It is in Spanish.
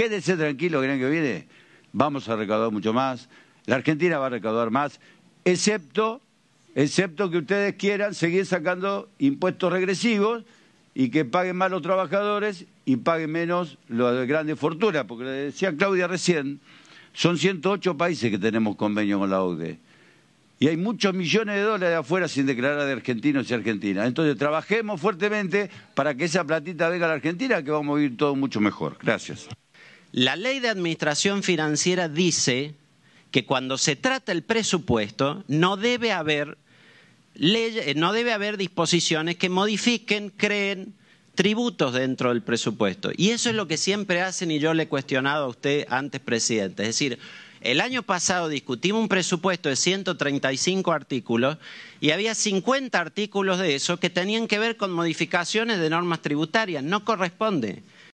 Quédense tranquilos, gran que viene. Vamos a recaudar mucho más. La Argentina va a recaudar más, excepto, excepto que ustedes quieran seguir sacando impuestos regresivos y que paguen más los trabajadores y paguen menos los de grandes fortunas, porque le decía Claudia recién, son 108 países que tenemos convenio con la OCDE. Y hay muchos millones de dólares afuera sin declarar de argentinos y argentinas. Entonces, trabajemos fuertemente para que esa platita venga a la Argentina, que vamos a vivir todo mucho mejor. Gracias. La ley de administración financiera dice que cuando se trata el presupuesto no debe haber, eh, no debe haber disposiciones que modifiquen, creen tributos dentro del presupuesto. Y eso es lo que siempre hacen y yo le he cuestionado a usted antes, presidente. Es decir, el año pasado discutimos un presupuesto de 135 artículos y había 50 artículos de eso que tenían que ver con modificaciones de normas tributarias. No corresponde.